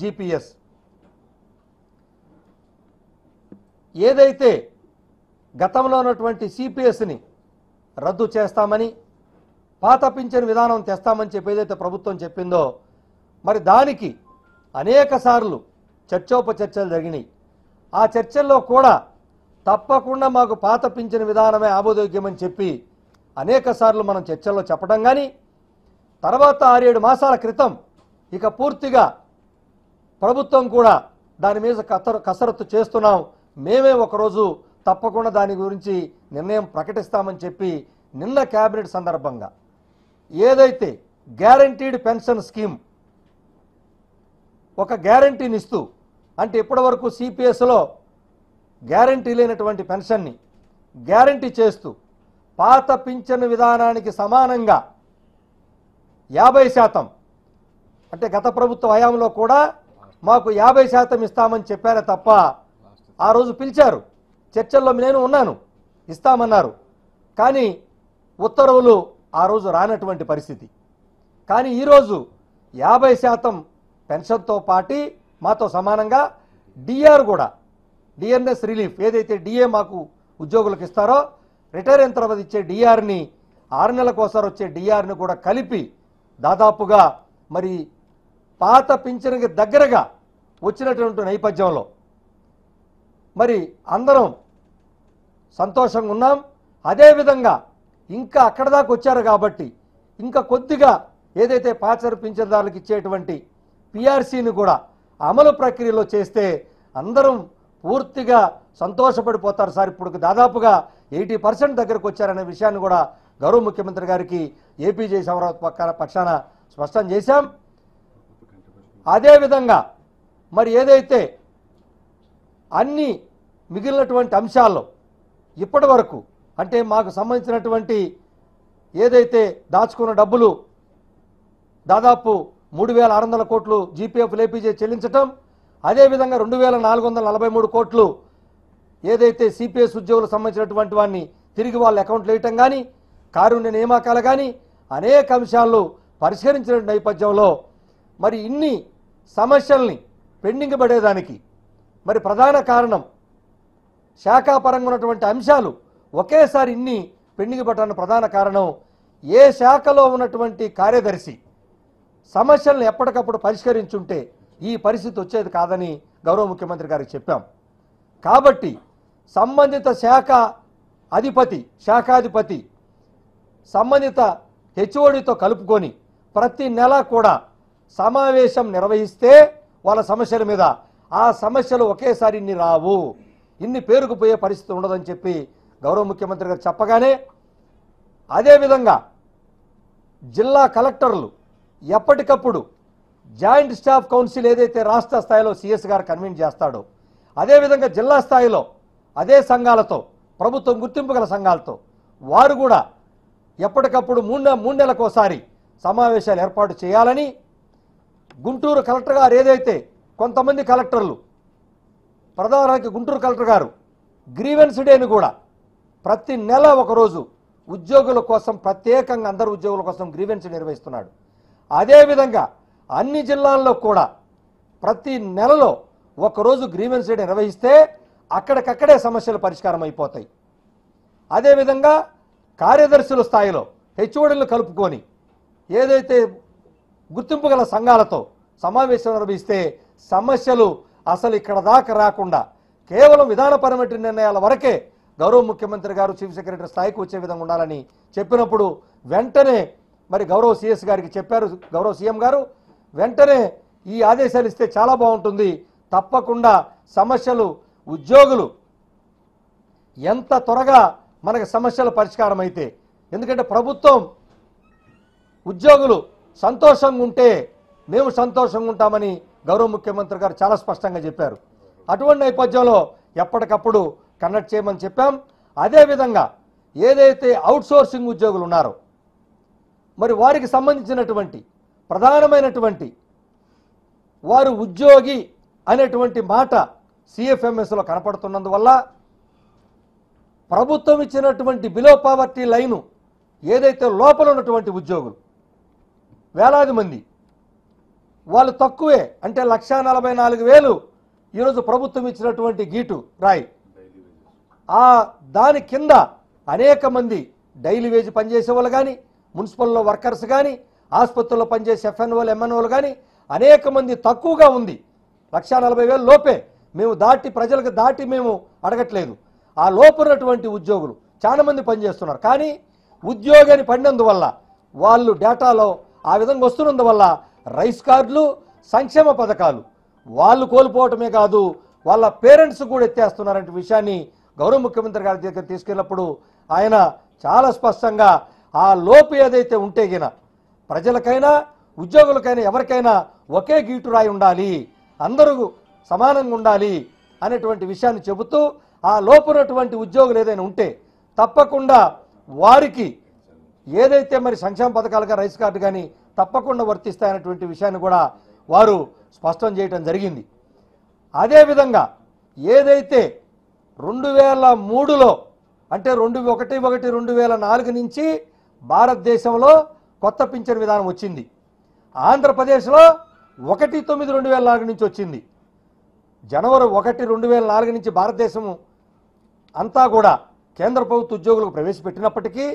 GPS ఏదైతే గతంలో ఉన్నటువంటి సిపిఎస్ని రద్దు చేస్తామని పాత పింఛన్ విధానం తెస్తామని చెప్పి ఏదైతే ప్రభుత్వం చెప్పిందో మరి దానికి అనేక సార్లు చర్చోపచర్చలు జరిగినాయి ఆ చర్చల్లో కూడా తప్పకుండా మాకు పాత పింఛన్ విధానమే ఆమోదయోగ్యమని చెప్పి అనేక సార్లు మనం చర్చల్లో చెప్పడం కానీ తర్వాత ఆరేడు మాసాల క్రితం ఇక పూర్తిగా ప్రభుత్వం కూడా దాని మీద కసర కసరత్తు చేస్తున్నాం మేమే ఒకరోజు తప్పకుండా దాని గురించి నిర్ణయం ప్రకటిస్తామని చెప్పి నిన్న క్యాబినెట్ సందర్భంగా ఏదైతే గ్యారంటీడ్ పెన్షన్ స్కీమ్ ఒక గ్యారంటీని ఇస్తూ అంటే ఇప్పటివరకు సిపిఎస్లో గ్యారంటీ లేనటువంటి పెన్షన్ని గ్యారంటీ చేస్తూ పాత పింఛను విధానానికి సమానంగా యాభై శాతం అంటే గత ప్రభుత్వ హయాంలో కూడా మాకు యాభై శాతం ఇస్తామని చెప్పారే తప్ప ఆ రోజు పిలిచారు చర్చల్లో నేను ఉన్నాను ఇస్తామన్నారు కానీ ఉత్తర్వులు ఆ రోజు రానటువంటి పరిస్థితి కానీ ఈరోజు యాభై శాతం పెన్షన్తో పాటి మాతో సమానంగా డిఆర్ కూడా డిఎన్ఎస్ రిలీఫ్ ఏదైతే డిఏ మాకు ఉద్యోగులకు ఇస్తారో రిటైర్ అయిన తర్వాత ఇచ్చే డిఆర్ని ఆరు నెలల కోసం వచ్చే డిఆర్ని కూడా కలిపి దాదాపుగా మరి పాత పింఛన్కి దగ్గరగా వచ్చినటువంటి నేపథ్యంలో మరి అందరం సంతోషంగా ఉన్నాం అదేవిధంగా ఇంకా అక్కడ దాకా వచ్చారు కాబట్టి ఇంకా కొద్దిగా ఏదైతే పాచరు పింఛనదారులకు ఇచ్చేటువంటి పిఆర్సీని కూడా అమలు ప్రక్రియలో చేస్తే అందరం పూర్తిగా సంతోషపడిపోతారు సార్ ఇప్పుడు దాదాపుగా ఎయిటీ పర్సెంట్ దగ్గరకు వచ్చారనే విషయాన్ని కూడా గౌరవ ముఖ్యమంత్రి గారికి ఏపీ జయశంకరరావు పక్కన పక్షాన స్పష్టం చేశాం అదేవిధంగా మరి ఏదైతే అన్ని మిగిలినటువంటి అంశాల్లో ఇప్పటి వరకు అంటే మాకు సంబంధించినటువంటి ఏదైతే దాచుకున్న డబ్బులు దాదాపు మూడు వేల ఆరు వందల కోట్లు జీపీఎఫ్ లేపీజే చెల్లించటం అదేవిధంగా రెండు వేల నాలుగు వందల నలభై మూడు కోట్లు ఏదైతే సిపిఎస్ ఉద్యోగులకు సంబంధించినటువంటి వాడిని తిరిగి వాళ్ళ అకౌంట్లు వేయటం కానీ కారుణ్య నియామకాలు కానీ అనేక అంశాలు పరిష్కరించిన నేపథ్యంలో మరి ఇన్ని సమస్యల్ని పెండింగ్ పడేదానికి మరి ప్రధాన కారణం శాఖాపరంగా ఉన్నటువంటి అంశాలు ఒకేసారి ఇన్ని పెండింగ్ పట్టడానికి ప్రధాన కారణం ఏ శాఖలో ఉన్నటువంటి కార్యదర్శి సమస్యలను ఎప్పటికప్పుడు పరిష్కరించుంటే ఈ పరిస్థితి వచ్చేది కాదని గౌరవ ముఖ్యమంత్రి గారికి చెప్పాం కాబట్టి సంబంధిత శాఖ అధిపతి శాఖాధిపతి సంబంధిత హెచ్ఓడితో కలుపుకొని ప్రతి నెల కూడా సమావేశం నిర్వహిస్తే వాళ్ళ సమస్యల మీద ఆ సమస్యలు ఒకేసారి ఇన్ని రావు ఇన్ని పేరుకుపోయే పరిస్థితి ఉండదని చెప్పి గౌరవ ముఖ్యమంత్రి గారు చెప్పగానే అదేవిధంగా జిల్లా కలెక్టర్లు ఎప్పటికప్పుడు జాయింట్ స్టాఫ్ కౌన్సిల్ ఏదైతే రాష్ట్ర స్థాయిలో సిఎస్ గారు కన్వీన్ చేస్తాడో అదేవిధంగా జిల్లా స్థాయిలో అదే సంఘాలతో ప్రభుత్వం గుర్తింపు గల సంఘాలతో వారు కూడా ఎప్పటికప్పుడు మూడు మూడు నెలలకోసారి సమావేశాలు ఏర్పాటు చేయాలని గుంటూరు కలెక్టర్ గారు ఏదైతే కొంతమంది కలెక్టర్లు ప్రధానానికి గుంటూరు కలెక్టర్ గారు గ్రీవెన్స్ డేని కూడా ప్రతి నెల ఒకరోజు ఉద్యోగుల కోసం ప్రత్యేకంగా అందరు ఉద్యోగుల కోసం గ్రీవెన్స్ నిర్వహిస్తున్నాడు అదేవిధంగా అన్ని జిల్లాల్లో కూడా ప్రతి నెలలో ఒకరోజు గ్రీవెన్స్ డే నిర్వహిస్తే అక్కడికక్కడే సమస్యలు పరిష్కారం అయిపోతాయి అదేవిధంగా కార్యదర్శుల స్థాయిలో హెచ్ఓడీలు కలుపుకొని ఏదైతే గుర్తింపు గల సంఘాలతో సమావేశం నిర్వహిస్తే సమస్యలు అసలు ఇక్కడ దాకా రాకుండా కేవలం విధానపరమైన నిర్ణయాల వరకే గౌరవ ముఖ్యమంత్రి గారు చీఫ్ సెక్రటరీ స్థాయికి వచ్చే విధంగా ఉండాలని చెప్పినప్పుడు వెంటనే మరి గౌరవ సిఎస్ గారికి చెప్పారు గౌరవ సీఎం గారు వెంటనే ఈ ఆదేశాలు ఇస్తే చాలా బాగుంటుంది తప్పకుండా సమస్యలు ఉద్యోగులు ఎంత త్వరగా మనకి సమస్యల పరిష్కారం అయితే ఎందుకంటే ప్రభుత్వం ఉద్యోగులు సంతోషంగా ఉంటే మేము సంతోషంగా ఉంటామని గౌరవ ముఖ్యమంత్రి గారు చాలా స్పష్టంగా చెప్పారు అటువంటి నేపథ్యంలో ఎప్పటికప్పుడు కనెక్ట్ చేయమని చెప్పాం అదేవిధంగా ఏదైతే అవుట్సోర్సింగ్ ఉద్యోగులు ఉన్నారో మరి వారికి సంబంధించినటువంటి ప్రధానమైనటువంటి వారు ఉద్యోగి అనేటువంటి మాట సిఎఫ్ఎంఎస్లో కనపడుతున్నందువల్ల ప్రభుత్వం ఇచ్చినటువంటి బిలో పావర్టీ లైను ఏదైతే లోపల ఉన్నటువంటి ఉద్యోగులు వేలాది మంది వాళ్ళు తక్కువే అంటే లక్షా నలభై నాలుగు వేలు ఈరోజు ప్రభుత్వం ఇచ్చినటువంటి గీటు రాయి ఆ దాని కింద అనేక మంది డైలీ వేజ్ పనిచేసే వాళ్ళు కానీ మున్సిపల్లో వర్కర్స్ కానీ ఆసుపత్రుల్లో పనిచేసే ఎఫ్ఎన్ఓలు ఎంఎన్ఓలు కానీ అనేక మంది తక్కువగా ఉంది లక్ష నలభై వేలు లోపే మేము దాటి ప్రజలకు దాటి మేము అడగట్లేదు ఆ లోపున్నటువంటి ఉద్యోగులు చాలామంది పనిచేస్తున్నారు కానీ ఉద్యోగాన్ని పడినందువల్ల వాళ్ళు డేటాలో ఆ విధంగా వస్తున్నందువల్ల రైస్ కార్డులు సంక్షేమ పథకాలు వాళ్ళు కోల్పోవటమే కాదు వాళ్ళ పేరెంట్స్ కూడా ఎత్తేస్తున్నారంటే విషయాన్ని గౌరవ ముఖ్యమంత్రి గారి దగ్గర తీసుకెళ్ళినప్పుడు ఆయన చాలా స్పష్టంగా ఆ లోపు ఏదైతే ఉంటే గిన ప్రజలకైనా ఉద్యోగులకైనా ఎవరికైనా ఒకే గీటు రాయి ఉండాలి అందరూ సమానంగా ఉండాలి అనేటువంటి విషయాన్ని చెబుతూ ఆ లోపు ఉన్నటువంటి ఉద్యోగులు ఏదైనా ఉంటే తప్పకుండా వారికి ఏదైతే మరి సంక్షేమ పథకాలుగా రైస్ కార్డు కానీ తప్పకుండా వర్తిస్తాయనేటువంటి విషయాన్ని కూడా వారు స్పష్టం చేయటం జరిగింది అదేవిధంగా ఏదైతే రెండు వేల మూడులో అంటే రెండు ఒకటి ఒకటి రెండు వేల నాలుగు నుంచి భారతదేశంలో కొత్త పింఛన్ విధానం వచ్చింది ఆంధ్రప్రదేశ్లో ఒకటి తొమ్మిది రెండు వేల నాలుగు నుంచి వచ్చింది జనవరి ఒకటి రెండు వేల నాలుగు నుంచి భారతదేశం అంతా కూడా కేంద్ర ప్రభుత్వ ఉద్యోగులకు ప్రవేశపెట్టినప్పటికీ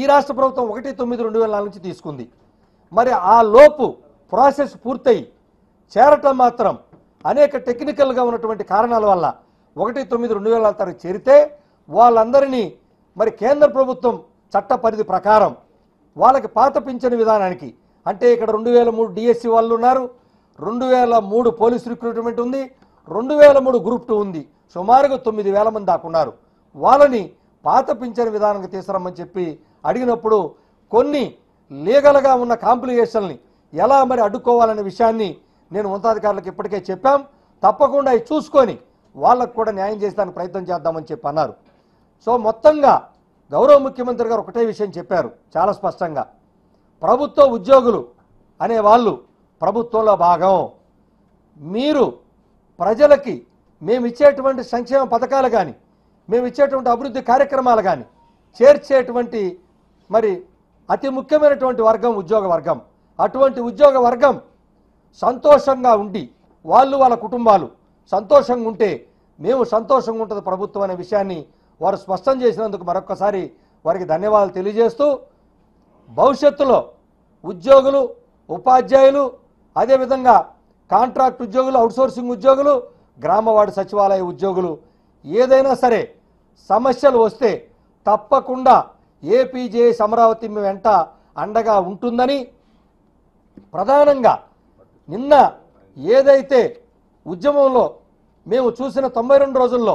ఈ రాష్ట్ర ప్రభుత్వం ఒకటి తొమ్మిది రెండు వేల నాలుగు నుంచి తీసుకుంది మరి ఆ లోపు ప్రాసెస్ పూర్తయి చేరటం మాత్రం అనేక టెక్నికల్గా ఉన్నటువంటి కారణాల వల్ల ఒకటి తొమ్మిది రెండు వేల తరగతి చేరితే వాళ్ళందరినీ మరి కేంద్ర ప్రభుత్వం చట్ట పరిధి ప్రకారం వాళ్ళకి పాత పింఛన్ విధానానికి అంటే ఇక్కడ రెండు వేల మూడు డిఎస్సి వాళ్ళు ఉన్నారు రెండు వేల మూడు పోలీస్ రిక్రూట్మెంట్ ఉంది రెండు వేల మూడు గ్రూప్ టూ ఉంది సుమారుగా తొమ్మిది వేల మంది దాకున్నారు వాళ్ళని పాత పింఛన్ విధానానికి తీసుకురమ్మని చెప్పి అడిగినప్పుడు కొన్ని లీగల్గా ఉన్న కాంప్లికేషన్ని ఎలా మరి అడ్డుకోవాలనే విషయాన్ని నేను ఉన్నతాధికారులకు ఇప్పటికే చెప్పాం తప్పకుండా అవి చూసుకొని వాళ్ళకు కూడా న్యాయం చేసేదానికి ప్రయత్నం చేద్దామని చెప్పి అన్నారు సో మొత్తంగా గౌరవ ముఖ్యమంత్రి గారు ఒకటే విషయం చెప్పారు చాలా స్పష్టంగా ప్రభుత్వ ఉద్యోగులు అనే వాళ్ళు ప్రభుత్వంలో భాగం మీరు ప్రజలకి మేము ఇచ్చేటువంటి సంక్షేమ పథకాలు కానీ మేము ఇచ్చేటువంటి అభివృద్ధి కార్యక్రమాలు కానీ చేర్చేటువంటి మరి అతి ముఖ్యమైనటువంటి వర్గం ఉద్యోగ వర్గం అటువంటి ఉద్యోగ వర్గం సంతోషంగా ఉండి వాళ్ళు వాళ్ళ కుటుంబాలు సంతోషంగా ఉంటే మేము సంతోషంగా ఉంటుంది ప్రభుత్వం అనే విషయాన్ని వారు స్పష్టం చేసినందుకు మరొక్కసారి వారికి ధన్యవాదాలు తెలియజేస్తూ భవిష్యత్తులో ఉద్యోగులు ఉపాధ్యాయులు అదేవిధంగా కాంట్రాక్ట్ ఉద్యోగులు అవుట్సోర్సింగ్ ఉద్యోగులు గ్రామవాడి సచివాలయ ఉద్యోగులు ఏదైనా సరే సమస్యలు వస్తే తప్పకుండా ఏపీజే అమరావతి వెంట అండగా ఉంటుందని ప్రధానంగా నిన్న ఏదైతే ఉద్యమంలో మేము చూసిన తొంభై రెండు రోజుల్లో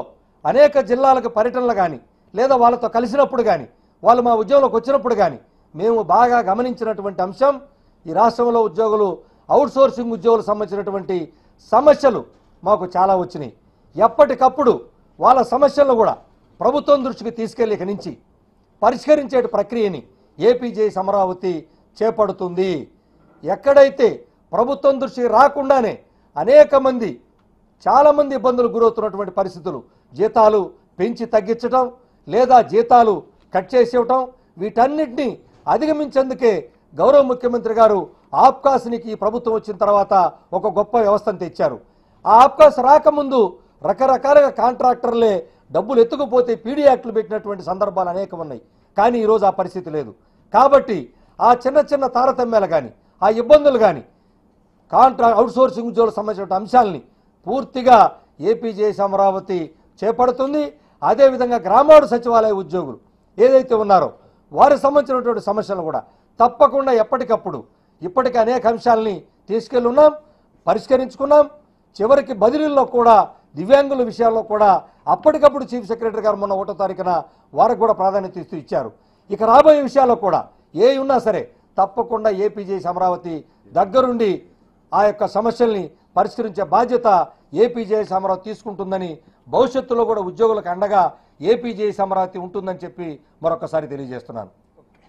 అనేక జిల్లాలకు పర్యటనలు కానీ లేదా వాళ్ళతో కలిసినప్పుడు కానీ వాళ్ళు మా ఉద్యోగంలోకి వచ్చినప్పుడు కానీ మేము బాగా గమనించినటువంటి అంశం ఈ రాష్ట్రంలో ఉద్యోగులు అవుట్సోర్సింగ్ ఉద్యోగులకు సంబంధించినటువంటి సమస్యలు మాకు చాలా వచ్చినాయి ఎప్పటికప్పుడు వాళ్ళ సమస్యలను కూడా ప్రభుత్వం దృష్టికి తీసుకెళ్ళి నుంచి పరిష్కరించే ప్రక్రియని ఏపీజే అమరావతి చేపడుతుంది ఎక్కడైతే ప్రభుత్వం దృష్టికి రాకుండానే అనేక మంది చాలామంది ఇబ్బందులు గురవుతున్నటువంటి పరిస్థితులు జీతాలు పెంచి తగ్గించటం లేదా జీతాలు కట్ చేసేవటం వీటన్నిటినీ అధిగమించేందుకే గౌరవ ముఖ్యమంత్రి గారు ఆప్కాస్నికి ఈ ప్రభుత్వం వచ్చిన తర్వాత ఒక గొప్ప వ్యవస్థను తెచ్చారు ఆ ఆప్కాస్ రాకముందు రకరకాలుగా కాంట్రాక్టర్లే డబ్బులు ఎత్తుకుపోతే పీడీ యాక్ట్లు పెట్టినటువంటి సందర్భాలు అనేకం ఉన్నాయి కానీ ఈరోజు ఆ పరిస్థితి లేదు కాబట్టి ఆ చిన్న చిన్న తారతమ్యాలు కానీ ఆ ఇబ్బందులు కానీ కాంట్రా అవుట్సోర్సింగ్ ఉద్యోగులకు సంబంధించిన అంశాలని పూర్తిగా ఏపీజేఎస్ అమరావతి చేపడుతుంది అదేవిధంగా గ్రామాడు సచివాలయ ఉద్యోగులు ఏదైతే ఉన్నారో వారికి సంబంధించినటువంటి సమస్యలు కూడా తప్పకుండా ఎప్పటికప్పుడు ఇప్పటికీ అనేక అంశాలని తీసుకెళ్ళున్నాం పరిష్కరించుకున్నాం చివరికి బదిలీల్లో కూడా దివ్యాంగుల విషయాల్లో కూడా అప్పటికప్పుడు చీఫ్ సెక్రటరీ గారు మొన్న ఒకటో తారీఖున వారికి కూడా ప్రాధాన్యత ఇస్తూ ఇచ్చారు ఇక రాబోయే విషయాల్లో కూడా ఏ ఉన్నా సరే తప్పకుండా ఏపీజే అమరావతి దగ్గరుండి ఆ యొక్క సమస్యల్ని పరిష్కరించే బాధ్యత ఏపీజే అమరావతి తీసుకుంటుందని భవిష్యత్తులో కూడా ఉద్యోగులకు అండగా ఏపీజే అమరావతి ఉంటుందని చెప్పి మరొకసారి తెలియజేస్తున్నాను